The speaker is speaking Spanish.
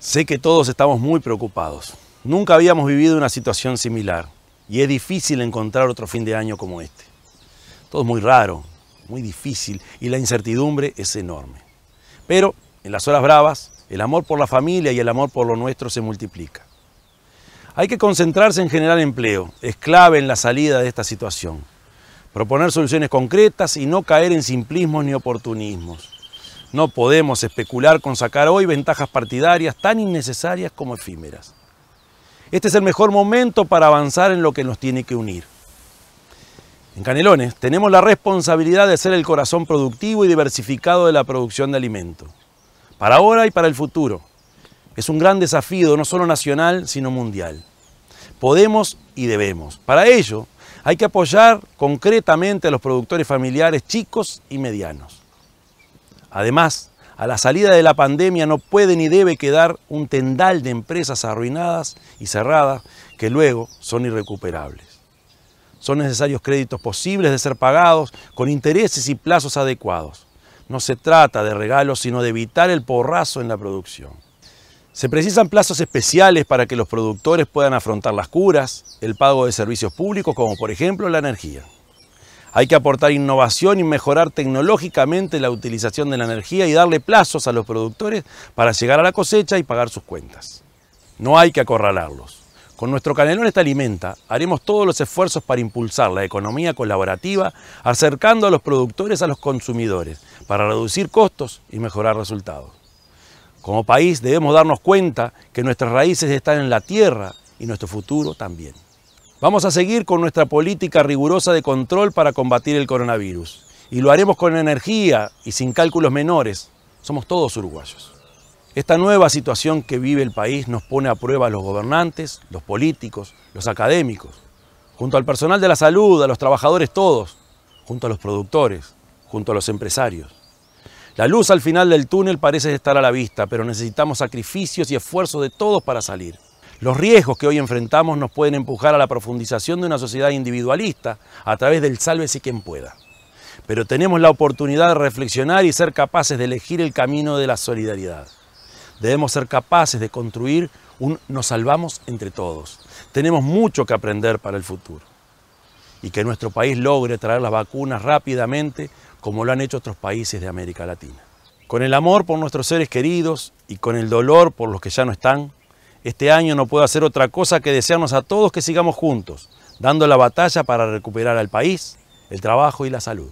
Sé que todos estamos muy preocupados. Nunca habíamos vivido una situación similar y es difícil encontrar otro fin de año como este. Todo es muy raro, muy difícil y la incertidumbre es enorme. Pero en las horas bravas, el amor por la familia y el amor por lo nuestro se multiplica. Hay que concentrarse en generar empleo, es clave en la salida de esta situación. Proponer soluciones concretas y no caer en simplismos ni oportunismos. No podemos especular con sacar hoy ventajas partidarias tan innecesarias como efímeras. Este es el mejor momento para avanzar en lo que nos tiene que unir. En Canelones tenemos la responsabilidad de ser el corazón productivo y diversificado de la producción de alimentos, para ahora y para el futuro. Es un gran desafío, no solo nacional, sino mundial. Podemos y debemos. Para ello, hay que apoyar concretamente a los productores familiares chicos y medianos. Además, a la salida de la pandemia no puede ni debe quedar un tendal de empresas arruinadas y cerradas que luego son irrecuperables. Son necesarios créditos posibles de ser pagados con intereses y plazos adecuados. No se trata de regalos, sino de evitar el porrazo en la producción. Se precisan plazos especiales para que los productores puedan afrontar las curas, el pago de servicios públicos como por ejemplo la energía. Hay que aportar innovación y mejorar tecnológicamente la utilización de la energía y darle plazos a los productores para llegar a la cosecha y pagar sus cuentas. No hay que acorralarlos. Con nuestro canelón Esta Alimenta haremos todos los esfuerzos para impulsar la economía colaborativa, acercando a los productores a los consumidores, para reducir costos y mejorar resultados. Como país debemos darnos cuenta que nuestras raíces están en la tierra y nuestro futuro también. Vamos a seguir con nuestra política rigurosa de control para combatir el coronavirus. Y lo haremos con energía y sin cálculos menores. Somos todos uruguayos. Esta nueva situación que vive el país nos pone a prueba a los gobernantes, los políticos, los académicos, junto al personal de la salud, a los trabajadores todos, junto a los productores, junto a los empresarios. La luz al final del túnel parece estar a la vista, pero necesitamos sacrificios y esfuerzos de todos para salir. Los riesgos que hoy enfrentamos nos pueden empujar a la profundización de una sociedad individualista a través del sálvese quien pueda. Pero tenemos la oportunidad de reflexionar y ser capaces de elegir el camino de la solidaridad. Debemos ser capaces de construir un nos salvamos entre todos. Tenemos mucho que aprender para el futuro. Y que nuestro país logre traer las vacunas rápidamente como lo han hecho otros países de América Latina. Con el amor por nuestros seres queridos y con el dolor por los que ya no están, este año no puedo hacer otra cosa que desearnos a todos que sigamos juntos, dando la batalla para recuperar al país, el trabajo y la salud.